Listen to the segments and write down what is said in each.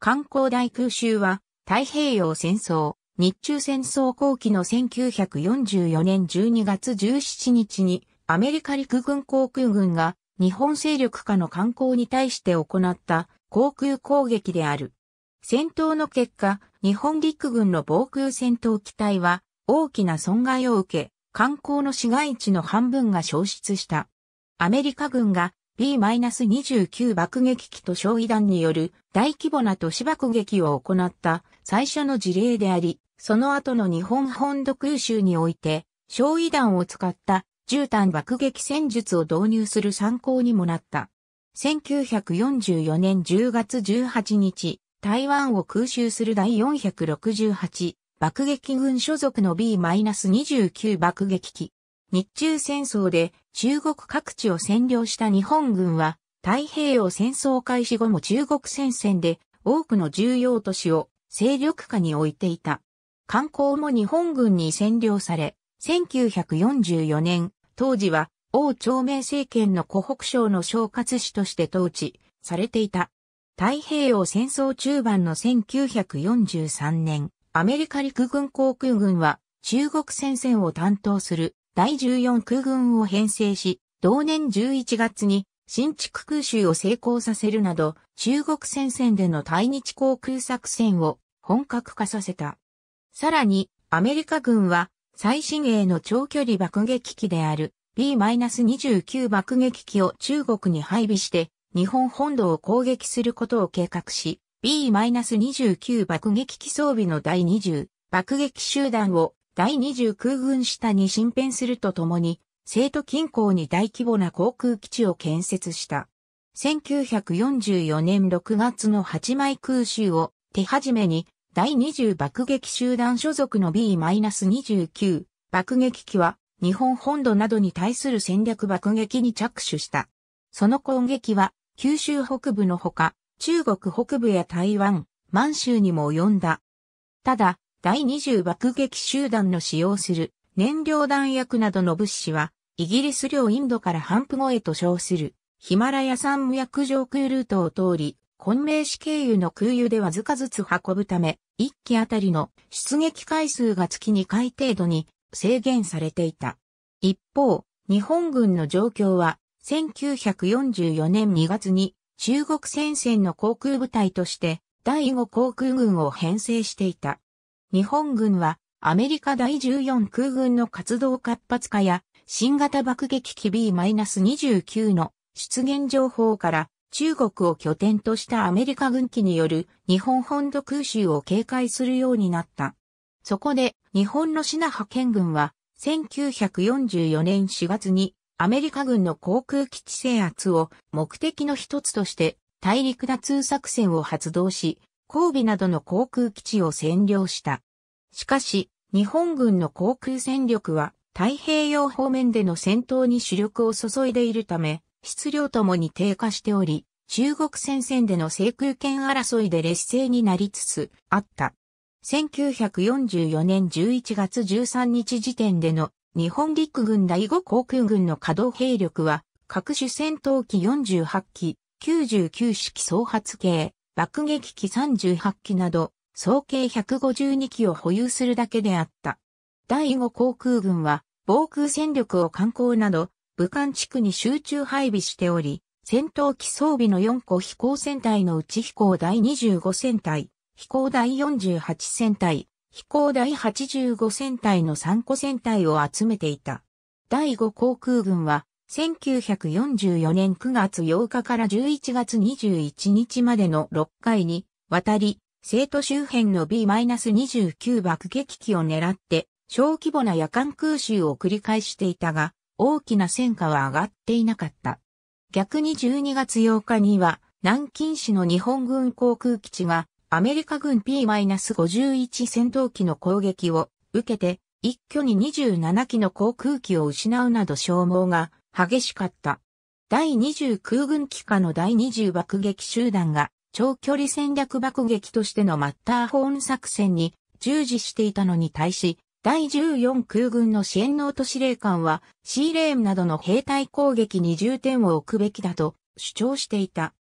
観光大空襲は、太平洋戦争、日中戦争後期の1944年12月17日に、アメリカ陸軍航空軍が、日本勢力下の観光に対して行った航空攻撃である。戦闘の結果、日本陸軍の防空戦闘機体は大きな損害を受け、観光の市街地の半分が消失した。アメリカ軍が B-29 爆撃機と焼夷弾による大規模な都市爆撃を行った最初の事例であり、その後の日本本土空襲において、焼夷弾を使った絨毯爆撃戦術を導入する参考にもなった。1944年10月18日、台湾を空襲する第468爆撃軍所属の B-29 爆撃機、日中戦争で中国各地を占領した日本軍は、太平洋戦争開始後も中国戦線で多くの重要都市を勢力下に置いていた。観光も日本軍に占領され、1944年、当時は王朝明政権の湖北省の小括市として統治されていた。太平洋戦争中盤の1943年、アメリカ陸軍航空軍は中国戦線を担当する第14空軍を編成し、同年11月に新築空襲を成功させるなど、中国戦線での対日航空作戦を本格化させた。さらに、アメリカ軍は最新鋭の長距離爆撃機である B-29 爆撃機を中国に配備して日本本土を攻撃することを計画し、B-29 爆撃機装備の第20爆撃集団を第2空軍下に進編するとともに、生徒近郊に大規模な航空基地を建設した。1944年6月の8枚空襲を手始めに、第20爆撃集団所属の B-29 爆撃機は日本本土などに対する戦略爆撃に着手した。その攻撃は九州北部のほか中国北部や台湾、満州にも及んだ。ただ、第20爆撃集団の使用する燃料弾薬などの物資は、イギリス領インドからハンプ越えと称する、ヒマラヤ山脈上空ルートを通り、昆明市経由の空輸でわずかずつ運ぶため、1機あたりの出撃回数が月2回程度に制限されていた。一方、日本軍の状況は、1944年2月に中国戦線の航空部隊として第5航空軍を編成していた。日本軍はアメリカ第14空軍の活動活発化や新型爆撃機 B-29 の出現情報から中国を拠点としたアメリカ軍機による日本本土空襲を警戒するようになった。そこで日本のシナ派遣軍は1944年4月にアメリカ軍の航空基地制圧を目的の一つとして大陸打通作戦を発動し、神戸などの航空基地を占領した。しかし、日本軍の航空戦力は太平洋方面での戦闘に主力を注いでいるため、質量ともに低下しており、中国戦線での制空権争いで劣勢になりつつあった。1944年11月13日時点での日本陸軍第5航空軍の稼働兵力は各種戦闘機48機、99式総発計、爆撃機38機など、総計152機を保有するだけであった。第5航空軍は、防空戦力を観光など、武漢地区に集中配備しており、戦闘機装備の4個飛行戦隊のうち飛行第25戦隊、飛行第48戦隊、飛行第85戦隊の3個戦隊を集めていた。第5航空軍は1944年9月8日から11月21日までの6回に渡り、生徒周辺の B-29 爆撃機を狙って小規模な夜間空襲を繰り返していたが、大きな戦果は上がっていなかった。逆に12月8日には、南京市の日本軍航空基地が、アメリカ軍 P-51 戦闘機の攻撃を受けて、一挙に27機の航空機を失うなど消耗が激しかった。第20空軍機下の第20爆撃集団が長距離戦略爆撃としてのマッターホーン作戦に従事していたのに対し、第14空軍の支援ノート司令官は、シーレーンなどの兵隊攻撃に重点を置くべきだと主張していた。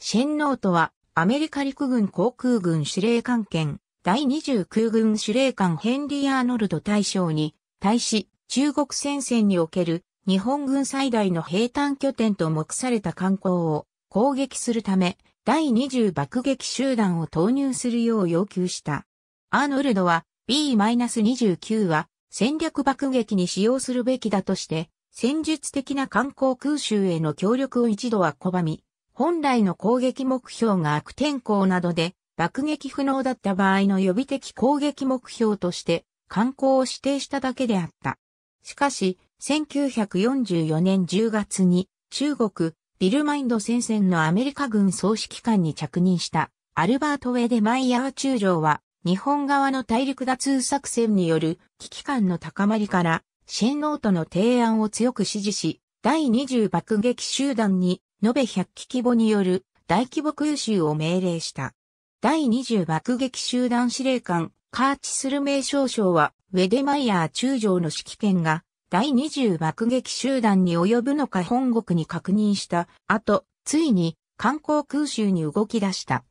シェンノートは、アメリカ陸軍航空軍司令官兼、第20空軍司令官ヘンリー・アーノルド大将に、対し、中国戦線における日本軍最大の兵站拠点と目された観光を攻撃するため、第20爆撃集団を投入するよう要求した。アーノルドは B-29 は戦略爆撃に使用するべきだとして、戦術的な観光空襲への協力を一度は拒み、本来の攻撃目標が悪天候などで爆撃不能だった場合の予備的攻撃目標として、観光を指定しただけであった。しかし、1944年10月に中国ビルマインド戦線のアメリカ軍総指揮官に着任したアルバート・ウェデマイヤー中将は日本側の大陸脱作戦による危機感の高まりからシェンノートの提案を強く支持し第20爆撃集団に延べ100機規模による大規模空襲を命令した。第20爆撃集団司令官カーチスルメイ少将はウェデマイヤー中将の指揮権が第20爆撃集団に及ぶのか本国に確認した後、ついに観光空襲に動き出した。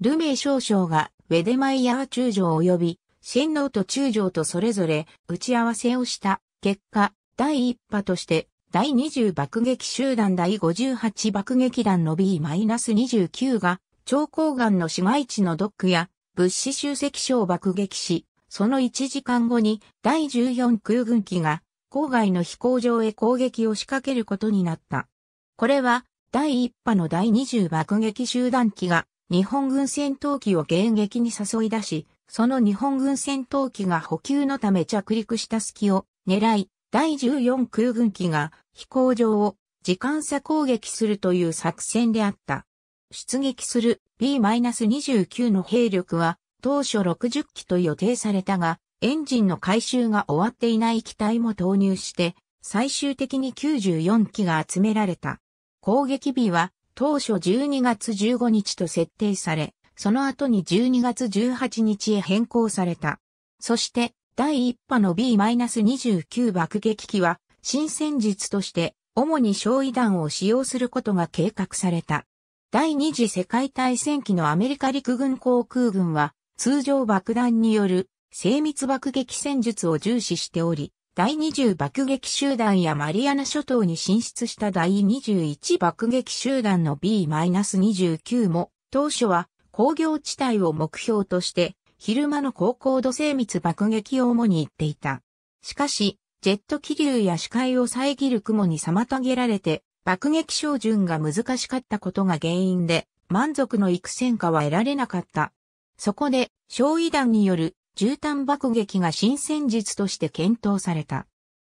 ルメイ少将がウェデマイヤー中将及び新ェと中将とそれぞれ打ち合わせをした結果、第1波として第20爆撃集団第58爆撃団の B-29 が超高岸の市街地のドックや物資集積所を爆撃し、その1時間後に第14空軍機が郊外の飛行場へ攻撃を仕掛けることになった。これは第1波の第20爆撃集団機が日本軍戦闘機を迎撃に誘い出し、その日本軍戦闘機が補給のため着陸した隙を狙い、第14空軍機が飛行場を時間差攻撃するという作戦であった。出撃する B-29 の兵力は当初60機と予定されたが、エンジンの回収が終わっていない機体も投入して、最終的に94機が集められた。攻撃日は当初12月15日と設定され、その後に12月18日へ変更された。そして、第1波の B-29 爆撃機は、新戦術として、主に焼夷弾を使用することが計画された。第二次世界大戦期のアメリカ陸軍航空軍は、通常爆弾による精密爆撃戦術を重視しており、第20爆撃集団やマリアナ諸島に進出した第21爆撃集団の B-29 も、当初は工業地帯を目標として、昼間の高高度精密爆撃を主に行っていた。しかし、ジェット気流や視界を遮る雲に妨げられて、爆撃照準が難しかったことが原因で、満足のいく戦果は得られなかった。そこで、焼夷弾による絨毯爆撃が新戦術として検討された。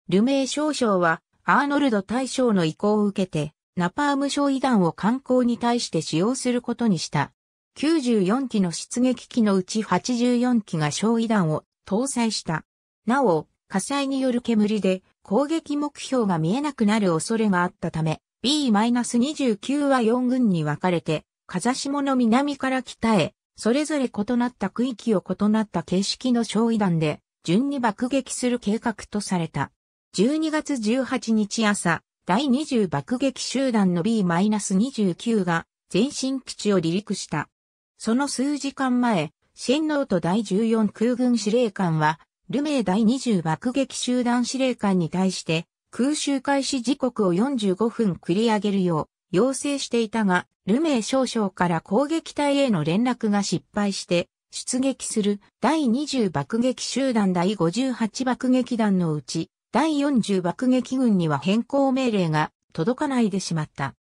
ルメイ少将は、アーノルド大将の意向を受けて、ナパーム焼夷弾を観光に対して使用することにした。94機の出撃機のうち84機が焼夷弾を搭載した。なお、火災による煙で攻撃目標が見えなくなる恐れがあったため、B-29 は4軍に分かれて、風下の南から北へ、それぞれ異なった区域を異なった形式の焼夷弾で、順に爆撃する計画とされた。12月18日朝、第20爆撃集団の B-29 が前進基地を離陸した。その数時間前、シェンノート第14空軍司令官は、ルメイ第20爆撃集団司令官に対して、空襲開始時刻を45分繰り上げるよう、要請していたが、ルメイ少将から攻撃隊への連絡が失敗して、出撃する第20爆撃集団第58爆撃団のうち、第40爆撃軍には変更命令が届かないでしまった。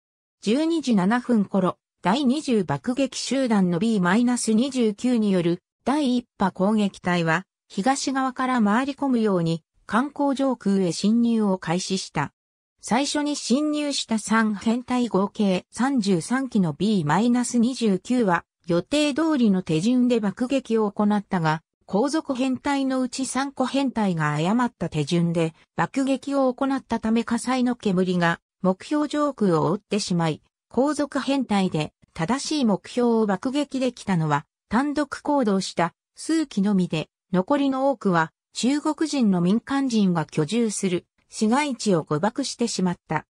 12時7分頃、第20爆撃集団の B-29 による第1波攻撃隊は、東側から回り込むように、観光上空へ侵入を開始した。最初に侵入した3編隊合計33機の B-29 は予定通りの手順で爆撃を行ったが、後続編隊のうち3個編隊が誤った手順で爆撃を行ったため火災の煙が目標上空を追ってしまい、後続編隊で正しい目標を爆撃できたのは単独行動した数機のみで、残りの多くは中国人の民間人が居住する市街地を誤爆してしまった。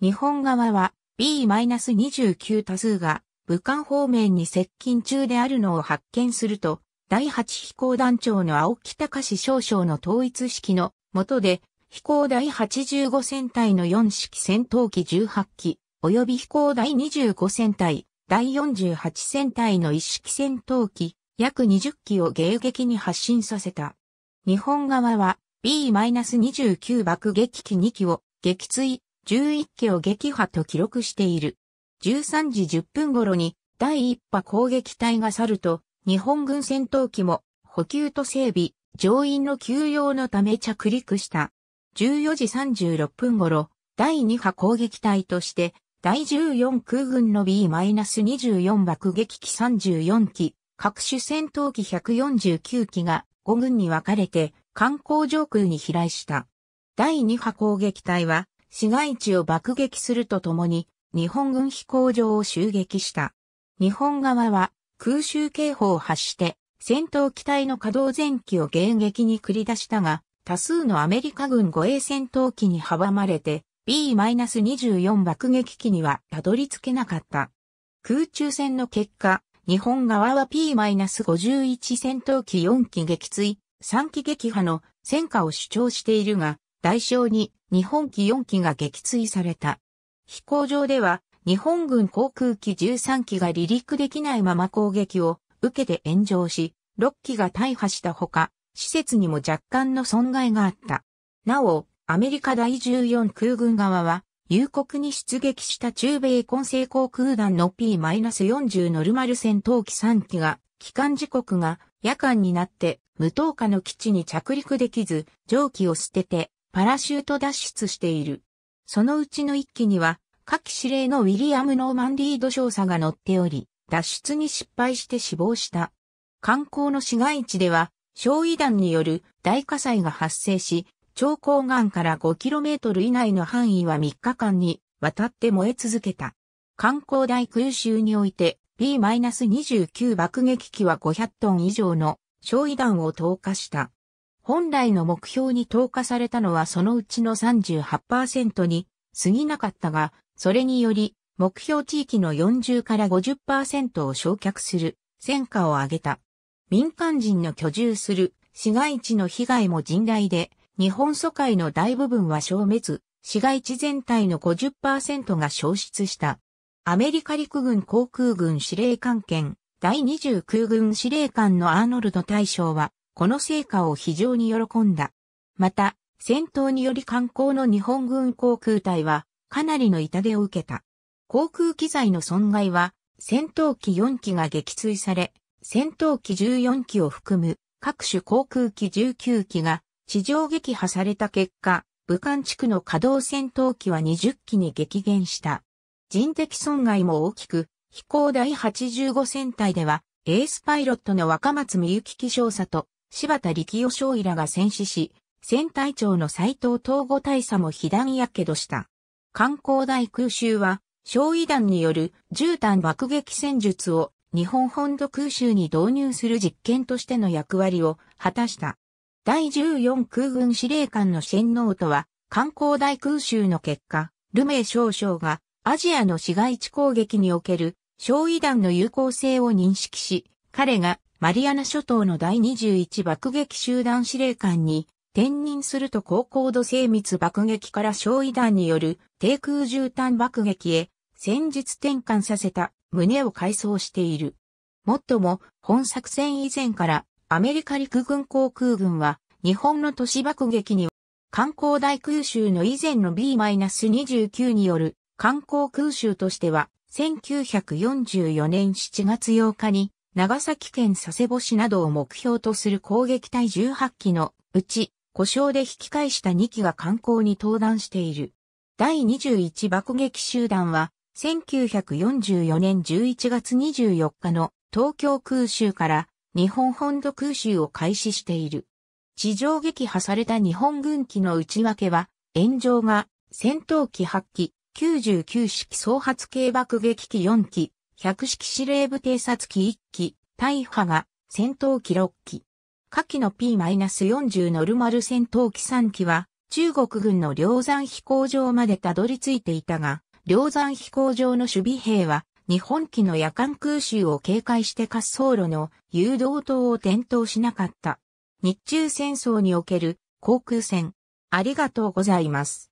日本側は B-29 多数が武漢方面に接近中であるのを発見すると、第8飛行団長の青木隆少将の統一式の下で、飛行第85戦隊の4式戦闘機18機、及び飛行第25戦隊、第48戦隊の1式戦闘機、約20機を迎撃に発進させた。日本側は B-29 爆撃機2機を撃墜、11機を撃破と記録している。13時10分頃に第1波攻撃隊が去ると、日本軍戦闘機も補給と整備、乗員の休養のため着陸した。14時36分頃、第2波攻撃隊として、第14空軍の B-24 爆撃機34機、各種戦闘機149機が5軍に分かれて、観光上空に飛来した。第2波攻撃隊は市街地を爆撃するとともに日本軍飛行場を襲撃した。日本側は空襲警報を発して戦闘機体の稼働前期を迎撃に繰り出したが、多数のアメリカ軍護衛戦闘機に阻まれて B-24 爆撃機にはたどり着けなかった。空中戦の結果、日本側は P-51 戦闘機4機撃墜、三期撃破の戦果を主張しているが、代償に日本機4機が撃墜された。飛行場では日本軍航空機13機が離陸できないまま攻撃を受けて炎上し、6機が大破したほか、施設にも若干の損害があった。なお、アメリカ第14空軍側は、有国に出撃した中米混成航空団の P-40 ノルマル戦闘機3機が、帰還時刻が夜間になって無投下の基地に着陸できず、蒸気を捨ててパラシュート脱出している。そのうちの一機には、下記指令のウィリアム・ノーマンリード少佐が乗っており、脱出に失敗して死亡した。観光の市街地では、焼夷弾による大火災が発生し、超高岩から 5km 以内の範囲は3日間にわたって燃え続けた。観光大空襲において B-29 爆撃機は500トン以上の焼夷弾を投下した。本来の目標に投下されたのはそのうちの38%に過ぎなかったが、それにより目標地域の40から50%を焼却する戦果を上げた。民間人の居住する市街地の被害も甚大で、日本疎開の大部分は消滅、市街地全体の50%が消失した。アメリカ陸軍航空軍司令官兼第2空軍司令官のアーノルド大将は、この成果を非常に喜んだ。また、戦闘により観光の日本軍航空隊は、かなりの痛手を受けた。航空機材の損害は、戦闘機4機が撃墜され、戦闘機14機を含む各種航空機19機が地上撃破された結果、武漢地区の稼働戦闘機は20機に激減した。人的損害も大きく、飛行第85戦隊では、エースパイロットの若松美幸貴少佐と柴田力夫少尉らが戦死し、戦隊長の斎藤東吾大佐も被弾やけどした。観光大空襲は、少尉弾による絨毯爆撃戦術を日本本土空襲に導入する実験としての役割を果たした。第14空軍司令官のシェンノートは、観光大空襲の結果、ルメイ少将がアジアの市街地攻撃における焼夷弾の有効性を認識し、彼がマリアナ諸島の第21爆撃集団司令官に転任すると高高度精密爆撃から焼夷弾による低空絨毯爆撃へ戦術転換させた胸を改装している。もっとも本作戦以前からアメリカ陸軍航空軍は日本の都市爆撃に観光大空襲の以前の B-29 による観光空襲としては、1944年7月8日に、長崎県佐世保市などを目標とする攻撃隊18機のうち、故障で引き返した2機が観光に登壇している。第21爆撃集団は、1944年11月24日の東京空襲から日本本土空襲を開始している。地上撃破された日本軍機の内訳は、炎上が戦闘機8機、99式総発軽爆撃機4機、100式司令部偵察機1機、大破が戦闘機6機。下記の P-40 ノルマル戦闘機3機は、中国軍の梁山飛行場までたどり着いていたが、梁山飛行場の守備兵は、日本機の夜間空襲を警戒して滑走路の誘導灯を点灯しなかった。日中戦争における航空戦。ありがとうございます。